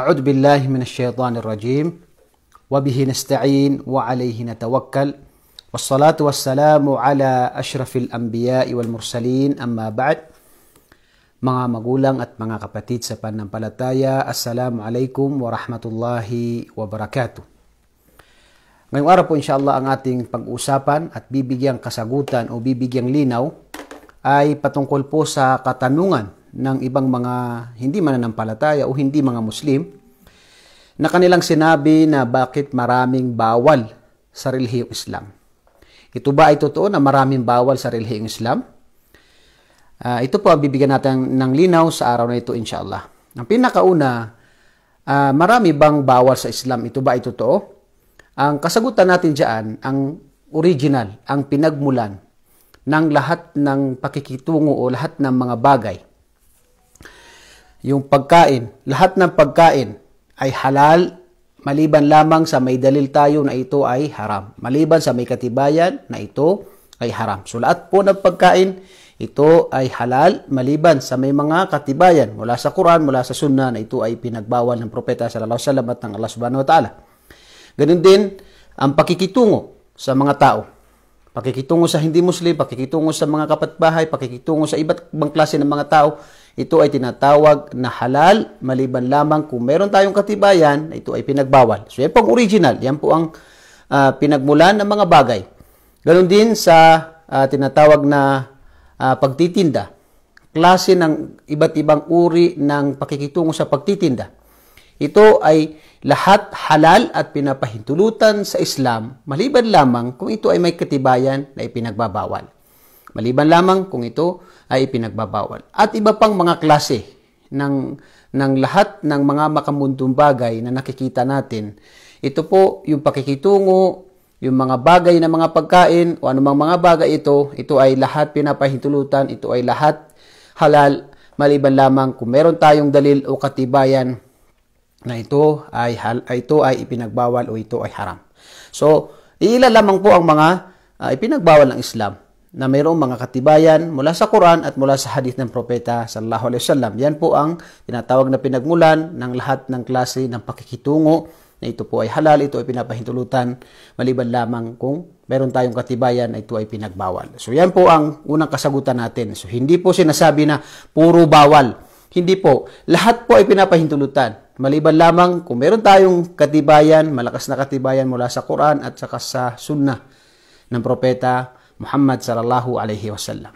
أعوذ بالله من الشيطان الرجيم وبه نستعين وعليه نتوكل والصلاة والسلام على أشرف الأنبياء والمرسلين أما بعد Mga magulang at mga kapatid sa panampalataya, Assalamu alaikum wa rahmatullahi wa barakatuh. Ngayong araw po inshallah ang ating pag-usapan at bibigyang kasagutan o bibigyang linaw ay patungkol po sa katanungan ng ibang mga hindi mananampalataya o hindi mga Muslim na kanilang sinabi na bakit maraming bawal sa relihiyong Islam. Ito ba ay totoo na maraming bawal sa relihiyong Islam? Uh, ito po ang bibigyan natin ng linaw sa araw na ito inshallah. Ang pinakauna, uh, marami bang bawal sa Islam? Ito ba ay totoo? Ang kasagutan natin diyan, ang original, ang pinagmulan ng lahat ng pakikitungo o lahat ng mga bagay yung pagkain, lahat ng pagkain ay halal maliban lamang sa may dalil tayo na ito ay haram. Maliban sa may katibayan na ito ay haram. So lahat po ng pagkain, ito ay halal maliban sa may mga katibayan mula sa Quran, mula sa Sunnah na ito ay pinagbawal ng Propeta sallallahu alaihi wasallam at ng Allah subhanahu wa ta'ala. Ganun din ang pakikitungo sa mga tao. Pakikitungo sa hindi Muslim, pakikitungo sa mga kapatbahay, pakikitungo sa iba't ibang klase ng mga tao ito ay tinatawag na halal maliban lamang kung meron tayong katibayan na ito ay pinagbawal. So yan pong original, yan po ang uh, pinagmulan ng mga bagay. ganun din sa uh, tinatawag na uh, pagtitinda. Klase ng iba't ibang uri ng pakikitungo sa pagtitinda. Ito ay lahat halal at pinapahintulutan sa Islam maliban lamang kung ito ay may katibayan na ipinagbabawal. Maliban lamang kung ito ay ipinagbabawal. At iba pang mga klase ng, ng lahat ng mga makamundong bagay na nakikita natin. Ito po yung pakikitungo, yung mga bagay na mga pagkain o anumang mga bagay ito, ito ay lahat pinapahintulutan, ito ay lahat halal maliban lamang kung meron tayong dalil o katibayan na ito ay ito ay ipinagbawal o ito ay haram. So, iila lamang po ang mga uh, ipinagbawal ng Islam na mayroong mga katibayan mula sa Quran at mula sa hadith ng propeta sallallahu alaihi wasallam. Yan po ang tinatawag na pinagmulan ng lahat ng klase ng pakikitungo na ito po ay halal, ito ay pinapahintulutan maliban lamang kung meron tayong katibayan na ito ay pinagbawal. So yan po ang unang kasagutan natin. So hindi po sinasabi na puro bawal. Hindi po. Lahat po ay pinapahintulutan. Maliban lamang kung meron tayong katibayan, malakas na katibayan mula sa Quran at saka sa sunnah ng propeta Muhammad sallallahu alaihi wasallam.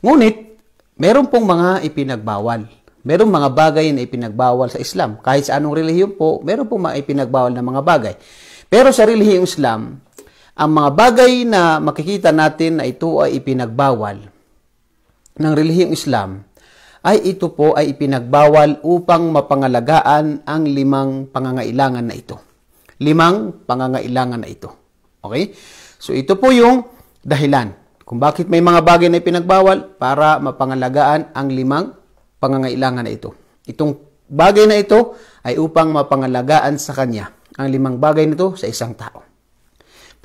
Ngunit, meron pong mga ipinagbawal. Meron mga bagay na ipinagbawal sa Islam. Kahit sa anong relihiyon po, meron pong mga ipinagbawal na mga bagay. Pero sa relihiyong Islam, ang mga bagay na makikita natin na ito ay ipinagbawal ng relihiyong Islam ay ito po ay ipinagbawal upang mapangalagaan ang limang pangangailangan na ito. Limang pangangailangan na ito. Okay? So ito po yung dahilan kung bakit may mga bagay na ipinagbawal para mapangalagaan ang limang pangangailangan na ito. Itong bagay na ito ay upang mapangalagaan sa kanya ang limang bagay nito sa isang tao.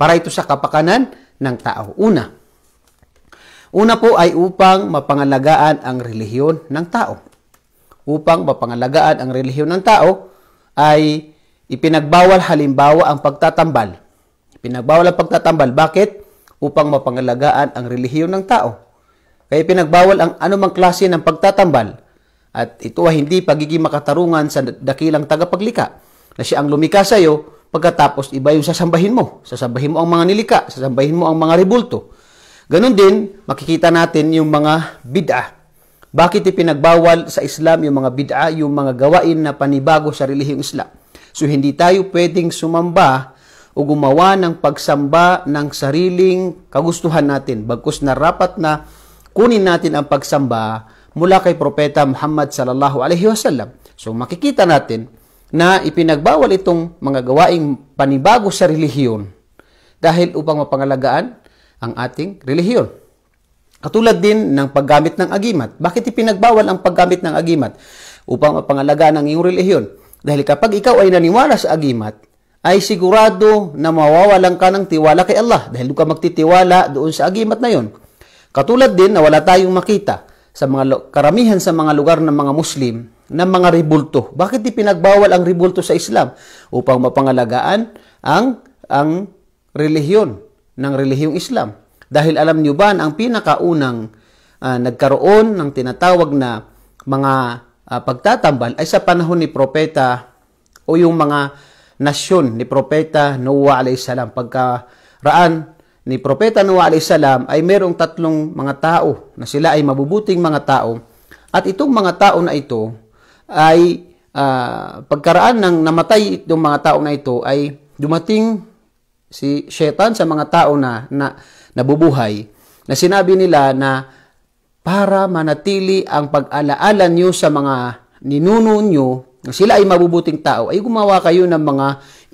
Para ito sa kapakanan ng tao. Una, una po ay upang mapangalagaan ang relihiyon ng tao. Upang mapangalagaan ang relihiyon ng tao ay ipinagbawal halimbawa ang pagtatambal. Ipinagbawal ang pagtatambal. Bakit? upang mapangalagaan ang relihiyon ng tao. Kaya pinagbawal ang anumang klase ng pagtatambal at ito ay hindi pagiging makatarungan sa dakilang tagapaglika na siya ang lumika sa iyo pagkatapos iba yung sasambahin mo. Sasambahin mo ang mga nilika, sasambahin mo ang mga ribulto. Ganon din, makikita natin yung mga bid'a. Bakit ipinagbawal sa Islam yung mga bid'a, yung mga gawain na panibago sa relihiyong Islam? So hindi tayo pwedeng sumamba o gumawa ng pagsamba ng sariling kagustuhan natin. Bagkus na rapat na kunin natin ang pagsamba mula kay Propeta Muhammad sallallahu alaihi wasallam. So makikita natin na ipinagbawal itong mga gawaing panibago sa relihiyon dahil upang mapangalagaan ang ating relihiyon. Katulad din ng paggamit ng agimat. Bakit ipinagbawal ang paggamit ng agimat? Upang mapangalagaan ang iyong relihiyon. Dahil kapag ikaw ay naniwala sa agimat, ay sigurado na mawawalan ka ng tiwala kay Allah dahil doon ka magtitiwala doon sa agimat na yon. Katulad din na wala tayong makita sa mga karamihan sa mga lugar ng mga Muslim ng mga ribulto. Bakit di pinagbawal ang ribulto sa Islam? Upang mapangalagaan ang ang relihiyon ng relihiyong Islam. Dahil alam niyo ba na ang pinakaunang uh, nagkaroon ng tinatawag na mga uh, pagtatambal ay sa panahon ni propeta o yung mga nasyon ni Propeta Noah a.s. Pagkaraan ni Propeta Noah a.s. ay merong tatlong mga tao na sila ay mabubuting mga tao. At itong mga tao na ito ay uh, pagkaraan ng namatay itong mga tao na ito ay dumating si Shetan sa mga tao na, na nabubuhay na sinabi nila na para manatili ang pag-alaala nyo sa mga ninuno nyo sila ay mabubuting tao, ay gumawa kayo ng mga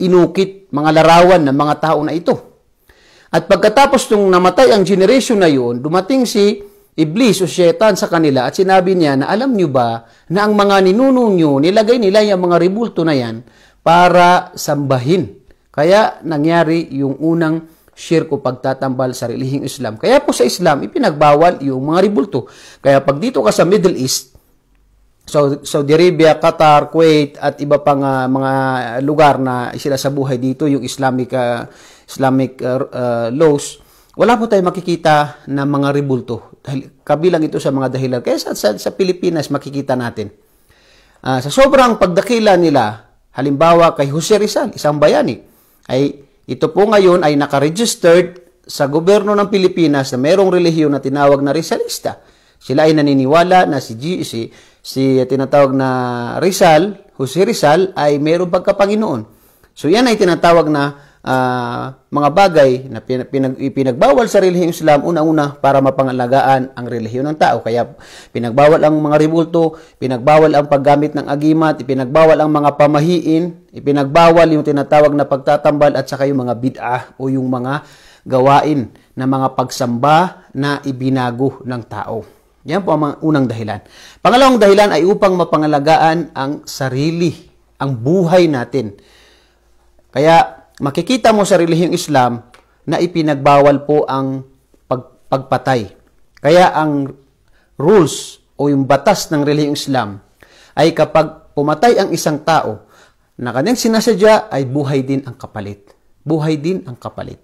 inukit, mga larawan ng mga tao na ito. At pagkatapos nung namatay ang generation na yun, dumating si Iblis o Shaitan sa kanila at sinabi niya na alam niyo ba na ang mga ninuno niyo, nilagay nila yung mga ribulto na yan para sambahin. Kaya nangyari yung unang shirko pagtatambal sa relihing Islam. Kaya po sa Islam, ipinagbawal yung mga ribulto. Kaya pag dito ka sa Middle East, So, Saudi Arabia, Qatar, Kuwait at iba pang uh, mga lugar na sila sa buhay dito, yung Islamic uh, Islamic uh, uh, laws, wala po tayong makikita na mga rebulto. Dahil, kabilang ito sa mga dahilan. Kaya sa, sa, sa Pilipinas, makikita natin. Uh, sa sobrang pagdakila nila, halimbawa kay Jose Rizal, isang bayani, ay ito po ngayon ay naka-registered sa gobyerno ng Pilipinas na mayroong relihiyon na tinawag na Rizalista. Sila ay naniniwala na si, GC si eh, tinatawag na Rizal, Jose Rizal, ay mayroong pagkapanginoon. So yan ay tinatawag na uh, mga bagay na pinag, pinagbawal sa relihiyong Islam una-una para mapangalagaan ang relihiyon ng tao. Kaya pinagbawal ang mga ribulto, pinagbawal ang paggamit ng agimat, ipinagbawal ang mga pamahiin, ipinagbawal yung tinatawag na pagtatambal at saka yung mga bid'ah o yung mga gawain na mga pagsamba na ibinago ng tao. Yan po ang unang dahilan. Pangalawang dahilan ay upang mapangalagaan ang sarili, ang buhay natin. Kaya makikita mo sa relihiyong Islam na ipinagbawal po ang pag pagpatay. Kaya ang rules o yung batas ng relihiyong Islam ay kapag pumatay ang isang tao na kanyang sinasadya ay buhay din ang kapalit. Buhay din ang kapalit.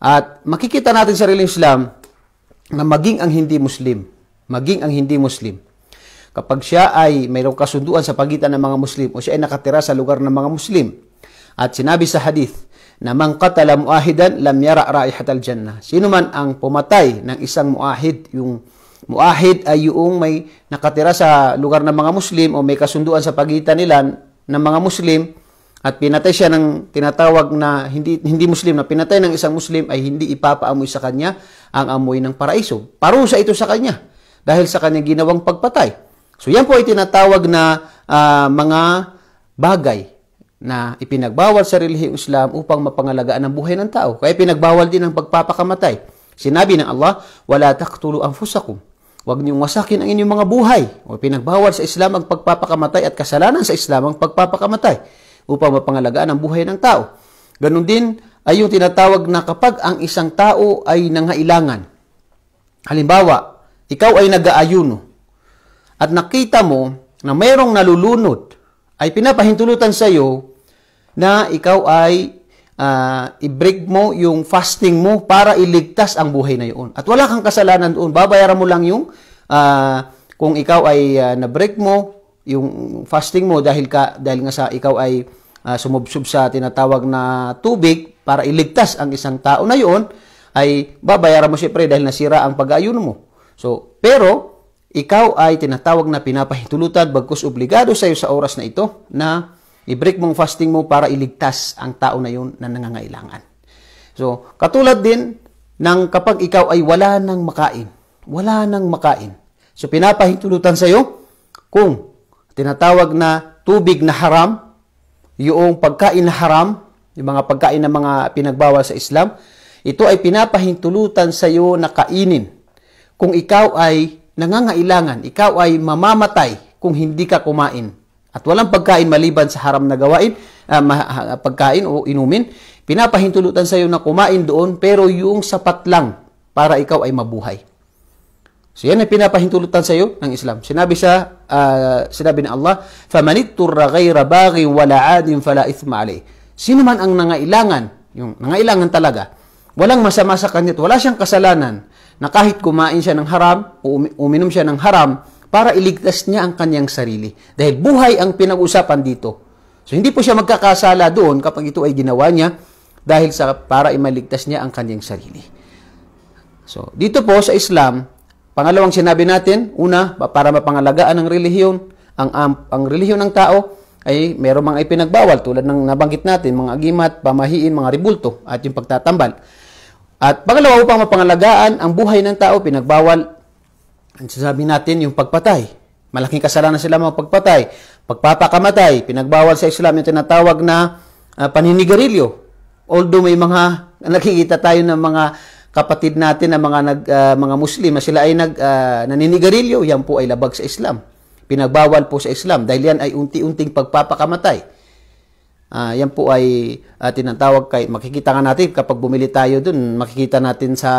At makikita natin sa relihiyong Islam na maging ang hindi Muslim maging ang hindi Muslim. Kapag siya ay mayroong kasunduan sa pagitan ng mga Muslim o siya ay nakatira sa lugar ng mga Muslim. At sinabi sa hadith na man qatala muahidan lam yara raihatal jannah. Sino man ang pumatay ng isang muahid, yung muahid ay yung may nakatira sa lugar ng mga Muslim o may kasunduan sa pagitan nila ng mga Muslim at pinatay siya ng tinatawag na hindi hindi Muslim na pinatay ng isang Muslim ay hindi ipapaamoy sa kanya ang amoy ng paraiso. Parusa ito sa kanya dahil sa kanyang ginawang pagpatay. So yan po ay tinatawag na uh, mga bagay na ipinagbawal sa relihiyong Islam upang mapangalagaan ang buhay ng tao. Kaya pinagbawal din ang pagpapakamatay. Sinabi ng Allah, wala taqtulu anfusakum. Huwag niyong wasakin ang inyong mga buhay. O pinagbawal sa Islam ang pagpapakamatay at kasalanan sa Islam ang pagpapakamatay upang mapangalagaan ang buhay ng tao. Ganon din ay yung tinatawag na kapag ang isang tao ay nangailangan. Halimbawa, ikaw ay nag-aayuno at nakita mo na mayroong nalulunod ay pinapahintulutan sa iyo na ikaw ay uh, i-break mo yung fasting mo para iligtas ang buhay na iyon. At wala kang kasalanan doon. Babayaran mo lang yung uh, kung ikaw ay uh, na-break mo yung fasting mo dahil ka dahil nga sa ikaw ay uh, sumubsob sa tinatawag na tubig para iligtas ang isang tao na iyon ay babayaran mo siyempre dahil nasira ang pag-aayuno mo. So, pero, ikaw ay tinatawag na pinapahintulutad bagkus obligado sa iyo sa oras na ito na i-break mong fasting mo para iligtas ang tao na yun na nangangailangan. So, katulad din ng kapag ikaw ay wala nang makain. Wala nang makain. So, pinapahintulutan sa iyo kung tinatawag na tubig na haram, yung pagkain na haram, yung mga pagkain na mga pinagbawal sa Islam, ito ay pinapahintulutan sa iyo na kainin kung ikaw ay nangangailangan, ikaw ay mamamatay kung hindi ka kumain at walang pagkain maliban sa haram na gawain, uh, pagkain o inumin, pinapahintulutan sa iyo na kumain doon pero yung sapat lang para ikaw ay mabuhay. So yan ang pinapahintulutan sa iyo ng Islam. Sinabi sa uh, sinabi ni Allah, "Famanit turra ghayra baghi wala 'adin fala ithma alayh." Sino man ang nangailangan, yung nangailangan talaga, walang masama sa kanya, wala siyang kasalanan, na kahit kumain siya ng haram uminom siya ng haram para iligtas niya ang kanyang sarili. Dahil buhay ang pinag-usapan dito. So hindi po siya magkakasala doon kapag ito ay ginawa niya dahil sa para imaligtas niya ang kanyang sarili. So dito po sa Islam, pangalawang sinabi natin, una para mapangalagaan ang relihiyon, ang ang, ang relihiyon ng tao ay merong mga ipinagbawal tulad ng nabanggit natin, mga agimat, pamahiin, mga ribulto at yung pagtatambal. At pangalawa upang mapangalagaan ang buhay ng tao, pinagbawal ang sasabi natin yung pagpatay. Malaking kasalanan sila mga pagpatay. Pagpapakamatay, pinagbawal sa Islam yung tinatawag na uh, paninigarilyo. Although may mga nakikita tayo ng mga kapatid natin na mga nag, uh, mga Muslim na sila ay nag uh, naninigarilyo, yan po ay labag sa Islam. Pinagbawal po sa Islam dahil yan ay unti-unting pagpapakamatay. Uh, yan po ay uh, tinatawag kahit makikita nga natin kapag bumili tayo doon, makikita natin sa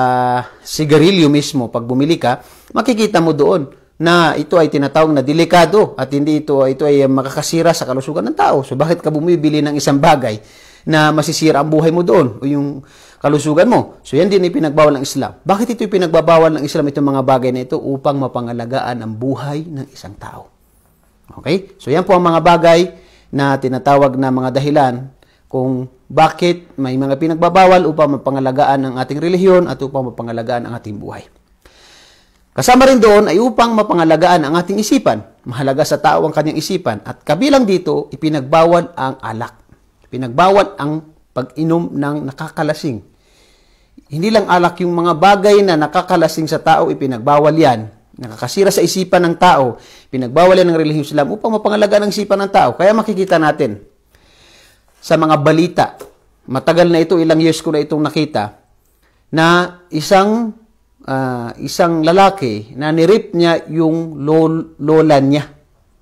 sigarilyo mismo pag bumili ka, makikita mo doon na ito ay tinatawag na delikado at hindi ito ito ay makakasira sa kalusugan ng tao. So bakit ka bumibili ng isang bagay na masisira ang buhay mo doon o yung kalusugan mo? So yan din ay pinagbawal ng Islam. Bakit ito ay pinagbabawal ng Islam itong mga bagay na ito upang mapangalagaan ang buhay ng isang tao? Okay? So yan po ang mga bagay na tinatawag na mga dahilan kung bakit may mga pinagbabawal upang mapangalagaan ang ating relihiyon at upang mapangalagaan ang ating buhay. Kasama rin doon ay upang mapangalagaan ang ating isipan. Mahalaga sa tao ang kanyang isipan. At kabilang dito, ipinagbawal ang alak. Pinagbawal ang pag-inom ng nakakalasing. Hindi lang alak yung mga bagay na nakakalasing sa tao, ipinagbawal yan nakakasira sa isipan ng tao, pinagbawalan ng relihiyong Islam upang mapangalagaan ang isipan ng tao. Kaya makikita natin sa mga balita, matagal na ito, ilang years ko na itong nakita, na isang uh, isang lalaki na nirip niya yung lol, lola niya.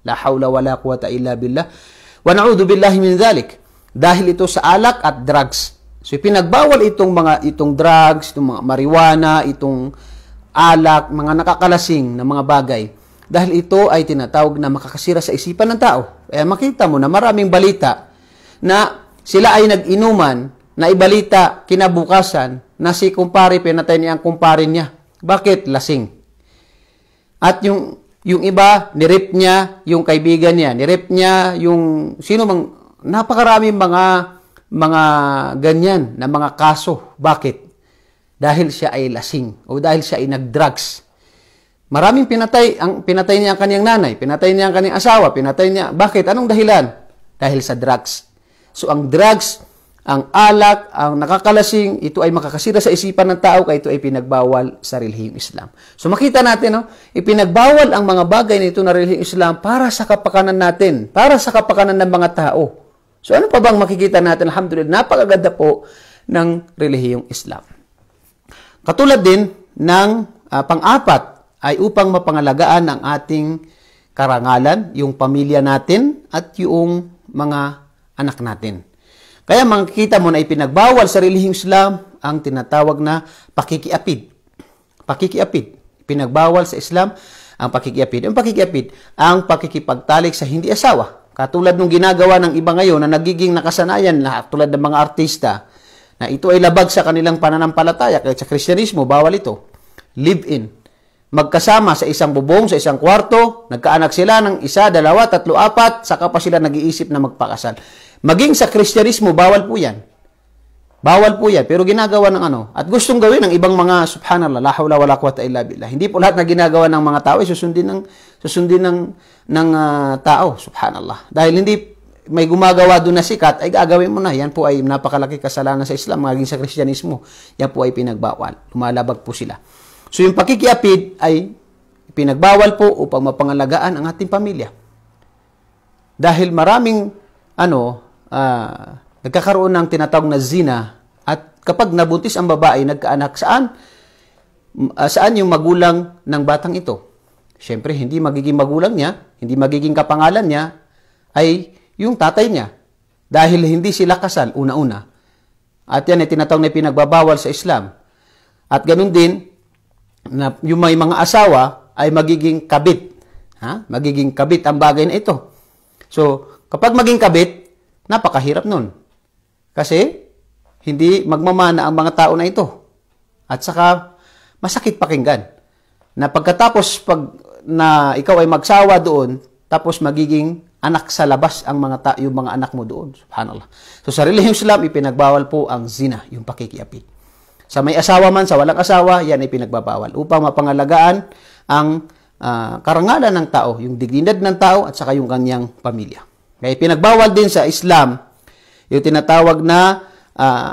La hawla wala quwata illa billah. Wa na'udhu billahi min dhalik. Dahil ito sa alak at drugs. So pinagbawal itong mga itong drugs, itong mga marijuana, itong alak, mga nakakalasing na mga bagay dahil ito ay tinatawag na makakasira sa isipan ng tao. Eh makita mo na maraming balita na sila ay nag-inuman na ibalita kinabukasan na si kumpare pinatay niya ang kumpare niya. Bakit? Lasing. At yung yung iba, nirip niya yung kaibigan niya, nirip niya yung sino mang napakarami mga mga ganyan na mga kaso. Bakit? dahil siya ay lasing o dahil siya ay nagdrugs. Maraming pinatay, ang pinatay niya ang kanyang nanay, pinatay niya ang kanyang asawa, pinatay niya. Bakit? Anong dahilan? Dahil sa drugs. So ang drugs, ang alak, ang nakakalasing, ito ay makakasira sa isipan ng tao kaya ito ay pinagbawal sa relihiyong Islam. So makita natin, no? ipinagbawal ang mga bagay nito na relihiyong Islam para sa kapakanan natin, para sa kapakanan ng mga tao. So ano pa bang makikita natin? Alhamdulillah, napakaganda po ng relihiyong Islam. Katulad din ng uh, pang-apat ay upang mapangalagaan ang ating karangalan, yung pamilya natin at yung mga anak natin. Kaya makikita mo na ipinagbawal sa relihiyong Islam ang tinatawag na pakikiapid. Pakikiapid. Pinagbawal sa Islam ang pakikiapid. Ang pakikiapid, ang pakikipagtalik sa hindi asawa. Katulad ng ginagawa ng iba ngayon na nagiging nakasanayan na tulad ng mga artista na ito ay labag sa kanilang pananampalataya kahit sa Kristyanismo, bawal ito. Live in. Magkasama sa isang bubong, sa isang kwarto, nagkaanak sila ng isa, dalawa, tatlo, apat, saka pa sila nag-iisip na magpakasal. Maging sa Kristyanismo, bawal po yan. Bawal po yan, pero ginagawa ng ano. At gustong gawin ng ibang mga, subhanallah, la hawla wala quwata illa billah. Hindi po lahat na ginagawa ng mga tao ay susundin ng, susundin ng, ng uh, tao, subhanallah. Dahil hindi may gumagawa doon na sikat, ay gagawin mo na. Yan po ay napakalaki kasalanan sa Islam, maging sa Kristyanismo. Yan po ay pinagbawal. Lumalabag po sila. So yung pakikiapid ay pinagbawal po upang mapangalagaan ang ating pamilya. Dahil maraming ano, uh, nagkakaroon ng tinatawag na zina at kapag nabuntis ang babae, nagkaanak saan? Uh, saan yung magulang ng batang ito? Siyempre, hindi magiging magulang niya, hindi magiging kapangalan niya, ay yung tatay niya. Dahil hindi sila kasal una-una. At yan ay tinatawag na pinagbabawal sa Islam. At ganun din, na yung may mga asawa ay magiging kabit. Ha? Magiging kabit ang bagay na ito. So, kapag maging kabit, napakahirap nun. Kasi, hindi magmamana ang mga tao na ito. At saka, masakit pakinggan. Na pagkatapos pag na ikaw ay magsawa doon, tapos magiging anak sa labas ang mga ta- yung mga anak mo doon. Subhanallah. So sa relihiyong Islam, ipinagbawal po ang zina, yung pakikiapi. Sa may asawa man, sa walang asawa, yan ay pinagbabawal upang mapangalagaan ang uh, karangalan ng tao, yung dignidad ng tao at saka yung kanyang pamilya. Kaya pinagbawal din sa Islam yung tinatawag na uh,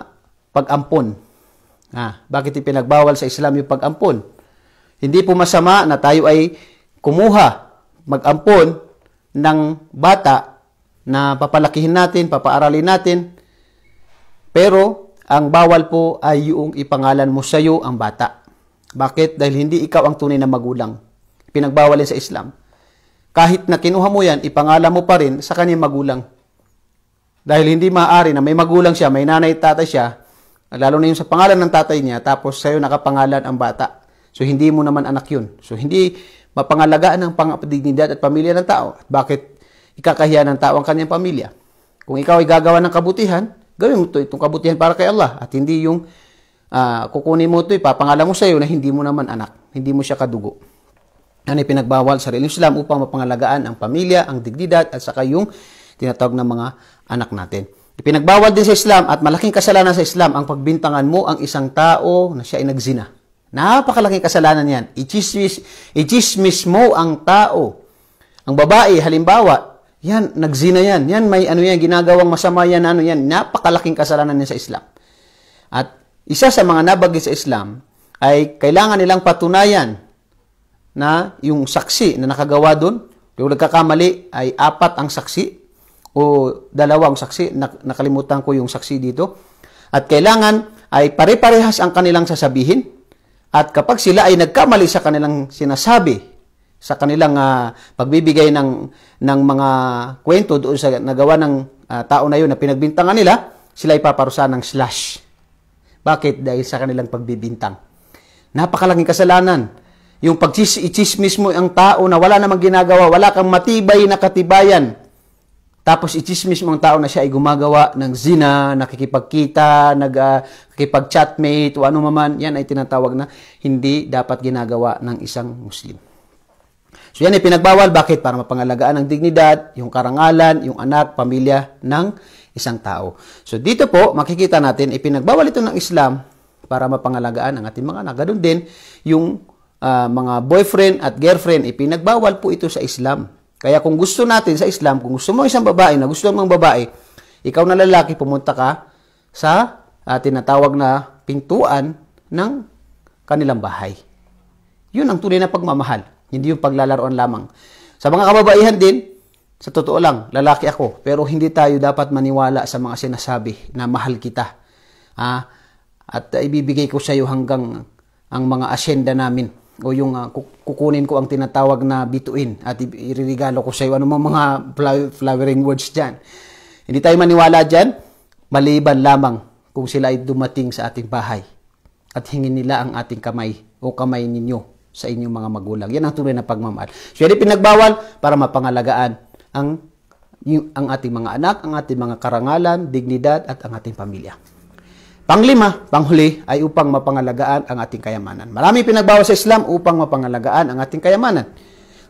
pag-ampon. Ah, bakit ipinagbawal sa Islam yung pag-ampon? Hindi po masama na tayo ay kumuha, mag-ampon ng bata na papalakihin natin, papaaralin natin. Pero ang bawal po ay yung ipangalan mo sa iyo ang bata. Bakit? Dahil hindi ikaw ang tunay na magulang. Pinagbawalan sa Islam. Kahit na kinuha mo yan, ipangalan mo pa rin sa kanyang magulang. Dahil hindi maaari na may magulang siya, may nanay tatay siya, lalo na yung sa pangalan ng tatay niya, tapos sa'yo nakapangalan ang bata. So, hindi mo naman anak yun. So, hindi, mapangalagaan ang pangdignidad at pamilya ng tao? At bakit ikakahiya ng tao ang kanyang pamilya? Kung ikaw ay gagawa ng kabutihan, gawin mo ito, itong kabutihan para kay Allah at hindi yung uh, kukunin mo ito, ipapangalan mo sa iyo na hindi mo naman anak, hindi mo siya kadugo. Ano pinagbawal sa reliyon Islam upang mapangalagaan ang pamilya, ang dignidad at saka yung tinatawag ng mga anak natin. Ipinagbawal din sa Islam at malaking kasalanan sa Islam ang pagbintangan mo ang isang tao na siya ay nagzina. Napakalaking kasalanan yan. Ichismis, ichismis mo ang tao. Ang babae, halimbawa, yan, nagzina yan. Yan, may ano yan, ginagawang masama yan, ano yan. Napakalaking kasalanan yan sa Islam. At isa sa mga nabagi sa Islam ay kailangan nilang patunayan na yung saksi na nakagawa doon, yung nagkakamali ay apat ang saksi o dalawang saksi, nakalimutan ko yung saksi dito. At kailangan ay pare-parehas ang kanilang sasabihin at kapag sila ay nagkamali sa kanilang sinasabi, sa kanilang uh, pagbibigay ng ng mga kwento doon sa nagawa ng uh, tao na yun na pinagbintangan nila, sila ay paparusahan ng slash. Bakit? Dahil sa kanilang pagbibintang. Napakalaking kasalanan. Yung pagchismis mo ang tao na wala namang ginagawa, wala kang matibay na katibayan, tapos ichismis mong tao na siya ay gumagawa ng zina, nakikipagkita, nagkikipag-chatmate ah, uh, o ano maman, yan ay tinatawag na hindi dapat ginagawa ng isang Muslim. So yan ay pinagbawal. Bakit? Para mapangalagaan ang dignidad, yung karangalan, yung anak, pamilya ng isang tao. So dito po, makikita natin, ipinagbawal ito ng Islam para mapangalagaan ang ating mga anak. Ganun din, yung uh, mga boyfriend at girlfriend, ipinagbawal po ito sa Islam. Kaya kung gusto natin sa Islam, kung gusto mo isang babae na gusto mong babae, ikaw na lalaki, pumunta ka sa uh, tinatawag na pintuan ng kanilang bahay. Yun ang tunay na pagmamahal, hindi yung paglalaroan lamang. Sa mga kababaihan din, sa totoo lang, lalaki ako, pero hindi tayo dapat maniwala sa mga sinasabi na mahal kita. Ah, at uh, ibibigay ko sa iyo hanggang ang mga asyenda namin o yung uh, kukunin ko ang tinatawag na bituin at iririgalo ko sa iyo. Ano mga flowering words dyan? Hindi tayo maniwala dyan, maliban lamang kung sila ay dumating sa ating bahay at hingin nila ang ating kamay o kamay ninyo sa inyong mga magulang. Yan ang tunay na pagmamahal. So, yan pinagbawal para mapangalagaan ang, yung, ang ating mga anak, ang ating mga karangalan, dignidad, at ang ating pamilya. Panglima, panghuli ay upang mapangalagaan ang ating kayamanan. Marami pinagbawa sa Islam upang mapangalagaan ang ating kayamanan,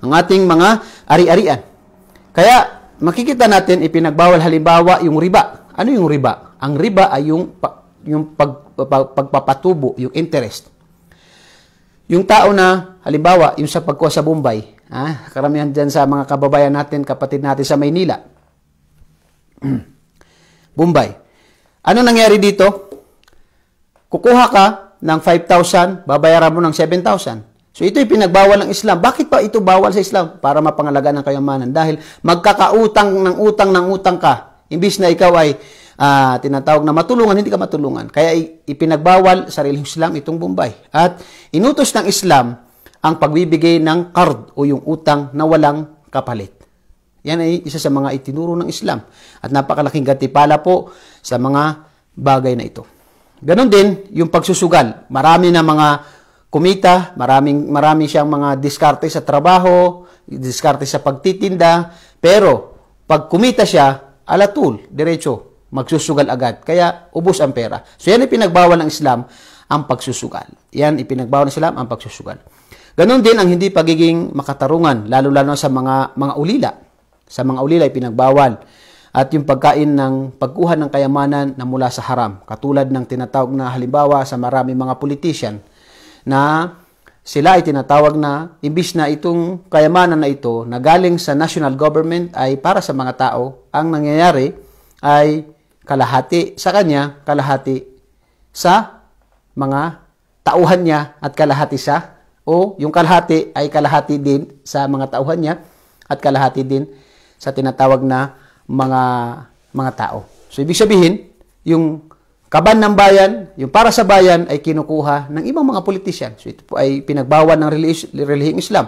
ang ating mga ari-arian. Kaya makikita natin ipinagbawal halimbawa yung riba. Ano yung riba? Ang riba ay yung yung pag, pag, pagpapatubo, yung interest. Yung tao na, halimbawa, yung sa pagkuha sa Bombay, ah, karamihan diyan sa mga kababayan natin, kapatid natin sa Maynila, Bombay. Ano nangyari dito? kukuha ka ng 5,000, babayaran mo ng 7,000. So ito'y pinagbawal ng Islam. Bakit pa ito bawal sa Islam? Para mapangalagaan ng kayamanan. Dahil magkakautang ng utang ng utang ka. Imbis na ikaw ay uh, tinatawag na matulungan, hindi ka matulungan. Kaya ipinagbawal sa relihiyong Islam itong Bombay. At inutos ng Islam ang pagbibigay ng card o yung utang na walang kapalit. Yan ay isa sa mga itinuro ng Islam. At napakalaking gatipala po sa mga bagay na ito. Ganon din yung pagsusugal. Marami na mga kumita, maraming marami siyang mga diskarte sa trabaho, diskarte sa pagtitinda, pero pag kumita siya, alatul, diretso, magsusugal agad. Kaya ubos ang pera. So yan ipinagbawal ng Islam ang pagsusugal. Yan ipinagbawal ng Islam ang pagsusugal. Ganon din ang hindi pagiging makatarungan, lalo-lalo sa mga mga ulila. Sa mga ulila ipinagbawal at yung pagkain ng pagkuha ng kayamanan na mula sa haram. Katulad ng tinatawag na halimbawa sa maraming mga politician na sila ay tinatawag na imbis na itong kayamanan na ito na galing sa national government ay para sa mga tao, ang nangyayari ay kalahati sa kanya, kalahati sa mga tauhan niya at kalahati sa o yung kalahati ay kalahati din sa mga tauhan niya at kalahati din sa tinatawag na mga mga tao. So ibig sabihin, yung kaban ng bayan, yung para sa bayan ay kinukuha ng ibang mga politisyan. So ito po ay pinagbawan ng relihiyong Islam.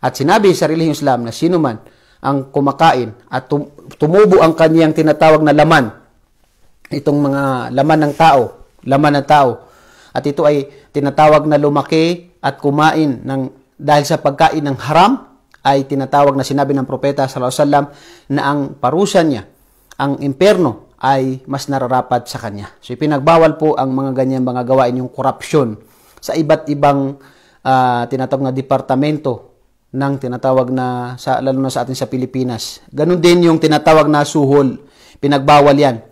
At sinabi sa relihiyong Islam na sino man ang kumakain at tumubo ang kaniyang tinatawag na laman, itong mga laman ng tao, laman ng tao, at ito ay tinatawag na lumaki at kumain ng dahil sa pagkain ng haram, ay tinatawag na sinabi ng propeta sallallahu alaihi wasallam na ang parusa niya, ang imperno ay mas nararapat sa kanya. So ipinagbawal po ang mga ganyan mga gawain yung korupsyon sa iba't ibang uh, tinatawag na departamento ng tinatawag na sa lalo na sa atin sa Pilipinas. Ganun din yung tinatawag na suhol. Pinagbawal yan.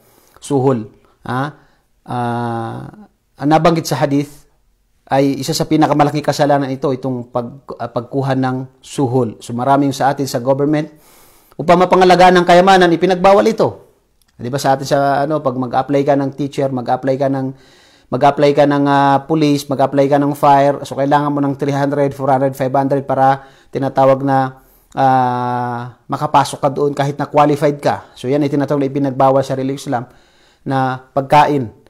Suhol. Ah. Uh, nabanggit sa hadith ay isa sa pinakamalaki kasalanan ito, itong pag, uh, pagkuha ng suhol. So maraming sa atin sa government, upang mapangalagaan ng kayamanan, ipinagbawal ito. Di ba sa atin sa ano, pag mag-apply ka ng teacher, mag-apply ka ng mag-apply ka ng uh, police, mag-apply ka ng fire, so kailangan mo ng 300, 400, 500 para tinatawag na uh, makapasok ka doon kahit na qualified ka. So yan ay tinatawag na ipinagbawal sa religious Islam na pagkain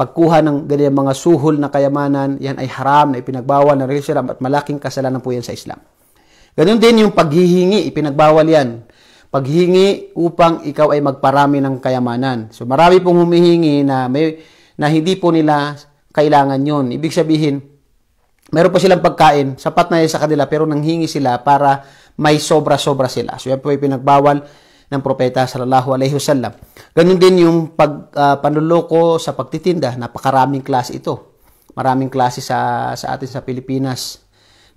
pagkuha ng ganyan mga suhol na kayamanan, yan ay haram na ipinagbawal ng Islam at malaking kasalanan po yan sa Islam. Ganun din yung paghihingi, ipinagbawal yan. Paghingi upang ikaw ay magparami ng kayamanan. So marami pong humihingi na, may, na hindi po nila kailangan yon. Ibig sabihin, meron po silang pagkain, sapat na yan sa kanila, pero nanghingi sila para may sobra-sobra sila. So yan po ay pinagbawal ng propeta sallallahu alaihi wasallam. Ganun din yung pag uh, panluloko sa pagtitinda, napakaraming klase ito. Maraming klase sa sa atin sa Pilipinas.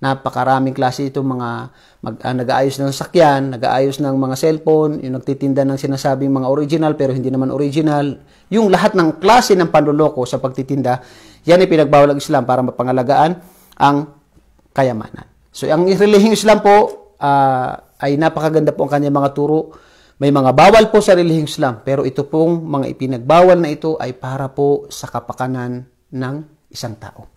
Napakaraming klase ito mga mag, uh, nag-aayos ng sakyan, nag-aayos ng mga cellphone, yung nagtitinda ng sinasabing mga original pero hindi naman original. Yung lahat ng klase ng panloloko sa pagtitinda, yan ay pinagbawal ng Islam para mapangalagaan ang kayamanan. So ang relihing Islam po uh, ay napakaganda po ang kanyang mga turo may mga bawal po sa relihiyong Islam, pero ito pong mga ipinagbawal na ito ay para po sa kapakanan ng isang tao.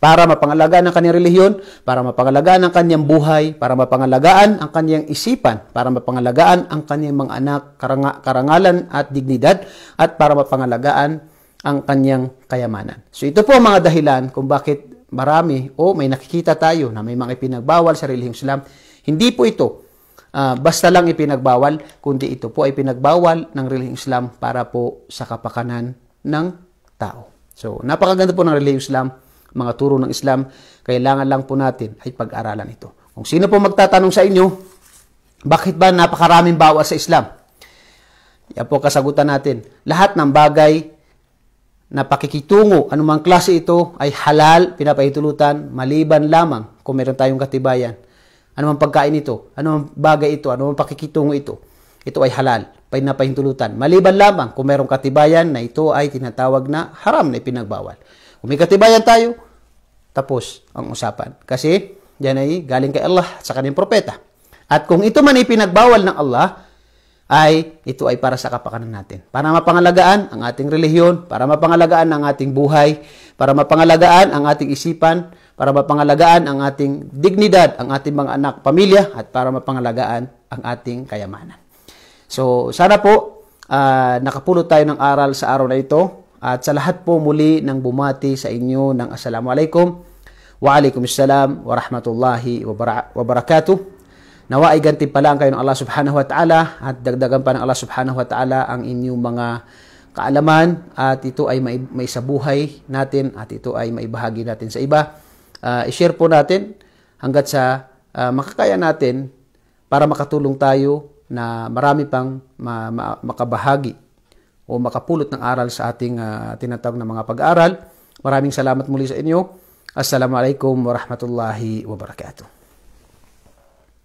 Para mapangalagaan ang kanyang relihiyon, para mapangalagaan ang kanyang buhay, para mapangalagaan ang kanyang isipan, para mapangalagaan ang kanyang mga anak, karang- karangalan at dignidad, at para mapangalagaan ang kanyang kayamanan. So ito po ang mga dahilan kung bakit marami o may nakikita tayo na may mga ipinagbawal sa relihiyong Islam. Hindi po ito uh, basta lang ipinagbawal, kundi ito po ay pinagbawal ng relihiyong Islam para po sa kapakanan ng tao. So, napakaganda po ng relihiyong Islam, mga turo ng Islam, kailangan lang po natin ay pag-aralan ito. Kung sino po magtatanong sa inyo, bakit ba napakaraming bawal sa Islam? Yan po kasagutan natin. Lahat ng bagay na pakikitungo, anumang klase ito, ay halal, pinapahitulutan, maliban lamang kung meron tayong katibayan ano mang pagkain ito, ano mang bagay ito, ano mang pakikitungo ito, ito ay halal, pinapahintulutan. Maliban lamang kung mayroong katibayan na ito ay tinatawag na haram na ipinagbawal. Kung may katibayan tayo, tapos ang usapan. Kasi yan ay galing kay Allah sa kanyang propeta. At kung ito man ay pinagbawal ng Allah, ay ito ay para sa kapakanan natin. Para mapangalagaan ang ating relihiyon, para mapangalagaan ang ating buhay, para mapangalagaan ang ating isipan, para mapangalagaan ang ating dignidad, ang ating mga anak, pamilya, at para mapangalagaan ang ating kayamanan. So, sana po uh, nakapulot tayo ng aral sa araw na ito at sa lahat po muli ng bumati sa inyo ng Assalamualaikum wa alaikumussalam wa rahmatullahi wa, bar- pa lang kayo ng Allah subhanahu wa ta'ala at dagdagan pa ng Allah subhanahu wa ta'ala ang inyong mga kaalaman at ito ay may, may sa buhay natin at ito ay maibahagi natin sa iba uh, i-share po natin hanggat sa uh, makakaya natin para makatulong tayo na marami pang ma- ma- makabahagi o makapulot ng aral sa ating uh, tinatawag na mga pag-aaral. Maraming salamat muli sa inyo. Assalamualaikum warahmatullahi wabarakatuh.